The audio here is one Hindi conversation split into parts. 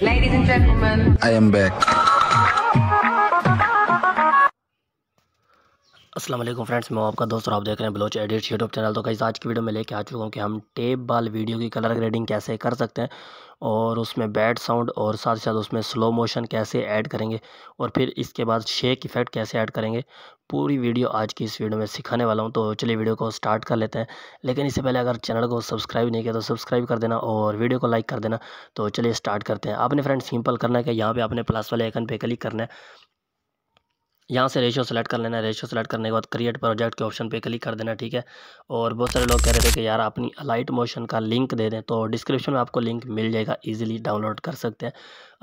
Ladies and gentlemen, I am back. Aslam friends मैं आपका दोस्त और आप देख रहे हैं ब्लोच एडिट यूट्यूब चैनल तो कहीं आज की वीडियो में लेके आ चुका हूँ कि हम टेप बाल वीडियो की कलर ग्रेडिंग कैसे कर सकते हैं और उसमें बैड साउंड और साथ ही साथ उसमें स्लो मोशन कैसे ऐड करेंगे और फिर इसके बाद शेक इफेक्ट कैसे ऐड करेंगे पूरी वीडियो आज की इस वीडियो में सिखाने वाला हूँ तो चलिए वीडियो को स्टार्ट कर लेते हैं लेकिन इससे पहले अगर चैनल को सब्सक्राइब नहीं किया तो सब्सक्राइब कर देना और वीडियो को लाइक कर देना तो चलिए स्टार्ट करते हैं आपने फ्रेंड सिंपल करना है कि यहाँ पर आपने प्लस वाले आइकन पर क्लिक करना है यहाँ से रेशियो सेलेक्ट कर लेना है रेशियो सेलेक्ट करने के बाद क्रिएट प्रोजेक्ट के ऑप्शन पे क्लिक कर देना ठीक है और बहुत सारे लोग कह रहे थे कि यार अपनी लाइट मोशन का लिंक दे दें तो डिस्क्रिप्शन में आपको लिंक मिल जाएगा इजीली डाउनलोड कर सकते हैं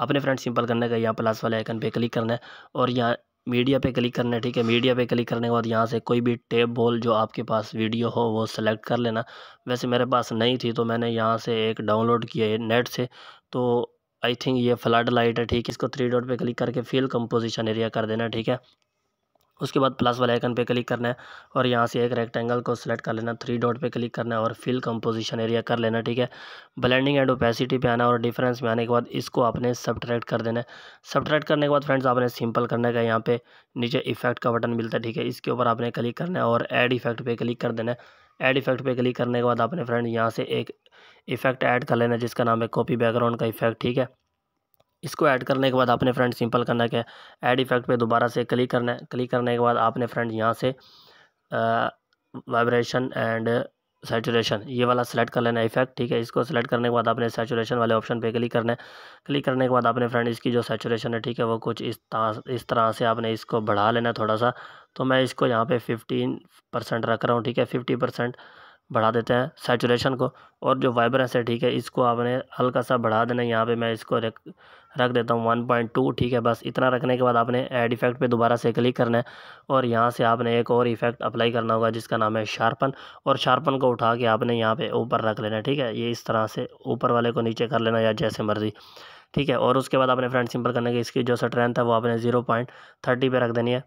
अपने फ्रेंड सिंपल करने का यहाँ प्लस वाले आइकन पे क्लिक करना है और यहाँ मीडिया पे क्लिक करना है ठीक है मीडिया पे क्लिक करने के बाद यहाँ से कोई भी टेप बॉल जो आपके पास वीडियो हो वो सेलेक्ट कर लेना वैसे मेरे पास नहीं थी तो मैंने यहाँ से एक डाउनलोड किया है नेट से तो आई थिंक ये फ्लड लाइट है ठीक है इसको थ्री डॉट पे क्लिक करके फील कंपोजिशन एरिया कर देना ठीक है उसके बाद प्लस वाले आइकन पे क्लिक करना है और यहाँ से एक रेक्टेंगल को सिलेक्ट कर लेना थ्री डॉट पे क्लिक करना है और फिल कंपोजिशन एरिया कर लेना ठीक है ब्लेंडिंग एंड ओपेसिटी पे आना और डिफरेंस में आने के बाद इसको आपने सब्ट्रैक्ट कर देना है सब्ट्रैक्ट करने के बाद फ्रेंड्स आपने सिंपल करने का यहाँ पे नीचे इफेक्ट का बटन मिलता है ठीक है इसके ऊपर आपने क्लिक करना है और एड इफेक्ट पर क्लिक कर देना है एड इफेक्ट पर क्लिक करने के बाद आपने फ्रेंड यहाँ से एक इफेक्ट ऐड कर लेना जिसका नाम है कॉपी बैकग्राउंड का इफेक्ट ठीक है इसको ऐड करने के बाद आपने फ्रेंड सिंपल करना क्या है ऐड इफेक्ट पे दोबारा से क्लिक करना है क्लिक करने के बाद आपने फ्रेंड यहाँ से वाइब्रेशन एंड सेचुरेशन ये वाला सेलेक्ट कर लेना इफेक्ट ठीक है इसको सेलेक्ट करने के बाद आपने सेचुरेशन वाले ऑप्शन पे क्लिक करना है क्लिक करने के बाद आपने फ्रेंड इसकी जो सेचुरेशन है ठीक है वो कुछ इस तरह इस तरह से आपने इसको बढ़ा लेना थोड़ा सा तो मैं इसको यहाँ पे फिफ्टीन परसेंट रख रहा हूँ ठीक है फिफ्टी परसेंट बढ़ा देते हैं सेचुरेशन को और जो वाइब्रेंस है ठीक है इसको आपने हल्का सा बढ़ा देना यहाँ पर मैं इसको रख देता हूँ वन पॉइंट टू ठीक है बस इतना रखने के बाद आपने ऐड इफेक्ट पे दोबारा से क्लिक करना है और यहाँ से आपने एक और इफेक्ट अप्लाई करना होगा जिसका नाम है शार्पन और शार्पन को उठा के आपने यहाँ पे ऊपर रख लेना है ठीक है ये इस तरह से ऊपर वाले को नीचे कर लेना या जैसे मर्ज़ी ठीक है और उसके बाद आपने फ्रेंड सिंपल करने की इसकी जो स्ट्रेंथ है वो आपने जीरो पॉइंट थर्टी पे रख देनी है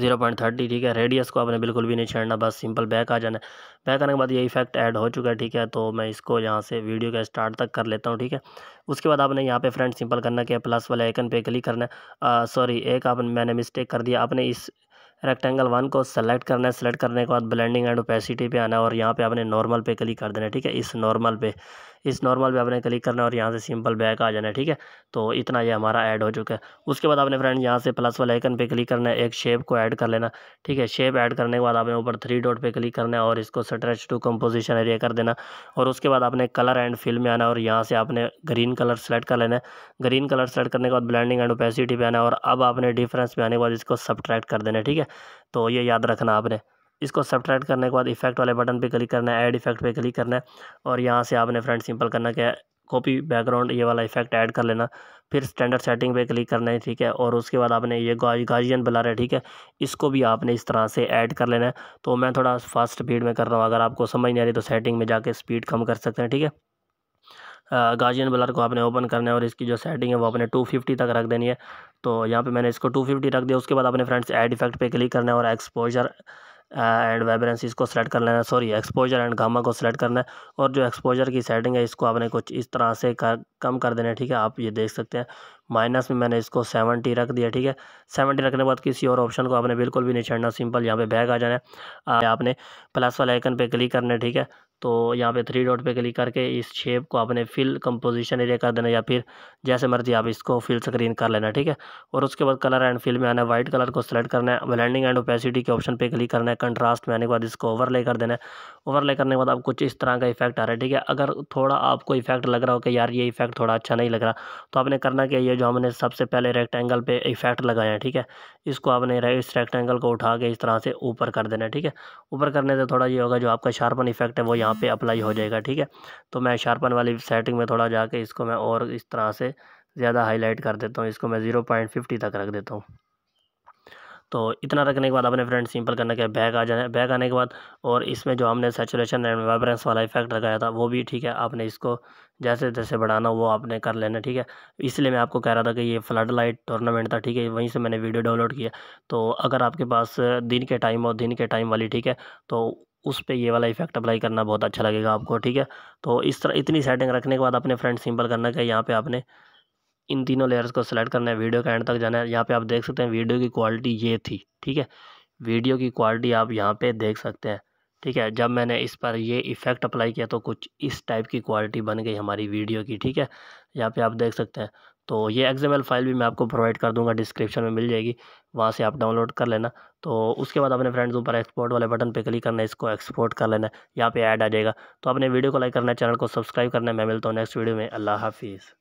जीरो पॉइंट थर्टी ठीक है रेडियस को आपने बिल्कुल भी नहीं छेड़ना बस सिंपल बैक आ जाना है बैक आने के बाद ये इफेक्ट ऐड हो चुका है ठीक है तो मैं इसको यहाँ से वीडियो के स्टार्ट तक कर लेता हूँ ठीक है उसके बाद आपने यहाँ पे फ्रेंड सिंपल करना कि प्लस वाले आइकन पे क्लिक करना है सॉरी एक आपने मैंने मिस्टेक कर दिया आपने इस रेक्टेंगल वन को सेलेक्ट करना है सेलेक्ट करने के बाद ब्लेंडिंग एंड ओपेसिटी पर आना है और यहाँ पर आपने नॉर्मल पे क्लिक कर देना है ठीक है इस नॉर्मल पे इस नॉर्मल पे आपने क्लिक करना है और यहाँ से सिंपल बैक आ जाना है ठीक है तो इतना ये हमारा ऐड हो चुका है उसके बाद आपने फ्रेंड यहाँ से प्लस वाले आइकन पे क्लिक करना है एक शेप को ऐड कर लेना ठीक है शेप ऐड करने के बाद आपने ऊपर थ्री डॉट पे क्लिक करना है और इसको स्ट्रेच टू कम्पोजिशन एरिया कर देना और उसके बाद आपने कलर एंड फिल में आना और यहाँ से आपने ग्रीन कलर सेलेक्ट कर लेना है ग्रीन कलर सेलेक्ट करने के बाद ब्लैंडिंग एंड ओपेसिटी पे आना है और अब आपने डिफरेंस पे आने के बाद इसको सब्ट्रैक्ट कर देना ठीक है तो ये याद रखना आपने इसको सब्ट्रैक्ट करने के बाद इफेक्ट वाले बटन पे क्लिक करना है ऐड इफेक्ट पे क्लिक करना है और यहाँ से आपने फ्रेंड सिंपल करना क्या कॉपी बैकग्राउंड ये वाला इफेक्ट ऐड कर लेना फिर स्टैंडर्ड सेटिंग पे क्लिक करना है ठीक है और उसके बाद आपने ये गाजियन बला है ठीक है इसको भी आपने इस तरह से ऐड कर लेना है तो मैं थोड़ा फास्ट स्पीड में कर रहा हूँ अगर आपको समझ नहीं आ रही तो सेटिंग में जाके स्पीड कम कर सकते हैं ठीक है गार्जियन बलर को आपने ओपन करना है और इसकी जो सेटिंग है वो आपने 250 तक रख देनी है तो यहाँ पे मैंने इसको 250 रख दिया उसके बाद आपने फ्रेंड्स ऐड इफेक्ट पे क्लिक करना है और एक्सपोजर एंड वाइब्रेंस इसको सेलेक्ट कर लेना है सॉरी एक्सपोजर एंड गामा को सेलेक्ट करना है और जो एक्सपोजर की सेटिंग है इसको आपने कुछ इस तरह से कर, कम कर देना है ठीक है आप ये देख सकते हैं माइनस में मैंने इसको सेवनटी रख दिया ठीक है सेवनटी रखने के बाद किसी और ऑप्शन को आपने बिल्कुल भी नहीं छेड़ना सिंपल यहाँ पे बैग आ जाना है आपने प्लस वाले आइकन पे क्लिक करना है ठीक है तो यहाँ पे थ्री डॉट पे क्लिक करके इस शेप को आपने फिल कंपोजिशन एरिया कर देना या फिर जैसे मर्जी आप इसको फिल स्क्रीन कर लेना ठीक है और उसके बाद कलर एंड फिल में आना वाइट कलर को सेलेक्ट करना है ब्लैंडिंग एंड ओपेसिटी के ऑप्शन पे क्लिक करना है कंट्रास्ट में आने के बाद इसको ओवरले कर देना है ओवरले करने के बाद आप कुछ इस तरह का इफेक्ट आ रहा है ठीक है अगर थोड़ा आपको इफेक्ट लग रहा हो कि यार ये इफेक्ट थोड़ा अच्छा नहीं लग रहा तो आपने करना क्या ये जो हमने सबसे पहले रेक्टेंगल पर इफेक्ट लगाया ठीक है इसको आपने इस रेक्टेंगल को उठा के इस तरह से ऊपर कर देना है ठीक है ऊपर करने से थोड़ा ये होगा जो आपका शार्पन इफेक्ट है वो यहाँ पे अप्लाई हो जाएगा ठीक है तो मैं शार्पन वाली सेटिंग में थोड़ा जाके इसको मैं और इस तरह से ज़्यादा हाईलाइट कर देता हूँ इसको मैं ज़ीरो पॉइंट फिफ्टी तक रख देता हूँ तो इतना रखने के बाद अपने फ्रेंड सिंपल करने के बैग आ जाने बैग आने के बाद और इसमें जो हमने सेचुरेशन एंड वाइब्रेंस वाला इफेक्ट लगाया था वो भी ठीक है आपने इसको जैसे जैसे बढ़ाना वो आपने कर लेना ठीक है इसलिए मैं आपको कह रहा था कि ये फ्लड लाइट टूर्नामेंट था ठीक है वहीं से मैंने वीडियो डाउनलोड किया तो अगर आपके पास दिन के टाइम और दिन के टाइम वाली ठीक है तो उस पर ये वाला इफेक्ट अप्लाई करना बहुत अच्छा लगेगा आपको ठीक है तो इस तरह इतनी सेटिंग रखने के बाद अपने फ्रेंड सिंपल करना कि यहाँ पे आपने इन तीनों लेयर्स को सिलेक्ट करना है वीडियो का एंड तक जाना है यहाँ पे आप देख सकते हैं वीडियो की क्वालिटी ये थी ठीक है वीडियो की क्वालिटी आप यहाँ पे देख सकते हैं ठीक है जब मैंने इस पर ये इफ़ेक्ट अप्लाई किया तो कुछ इस टाइप की क्वालिटी बन गई हमारी वीडियो की ठीक है यहाँ पे आप देख सकते हैं तो ये एग्जाम्पल फाइल भी मैं आपको प्रोवाइड कर दूंगा डिस्क्रिप्शन में मिल जाएगी वहाँ से आप डाउनलोड कर लेना तो उसके बाद अपने फ्रेंड्स ऊपर एक्सपोर्ट वाले बटन पे क्लिक करना इसको एक्सपोर्ट कर लेना है यहाँ पे ऐड आ जाएगा तो अपने वीडियो को लाइक करना चैनल को सब्सक्राइब करना मैं मिलता हूँ नेक्स्ट वीडियो में अल्लाह हाफिज़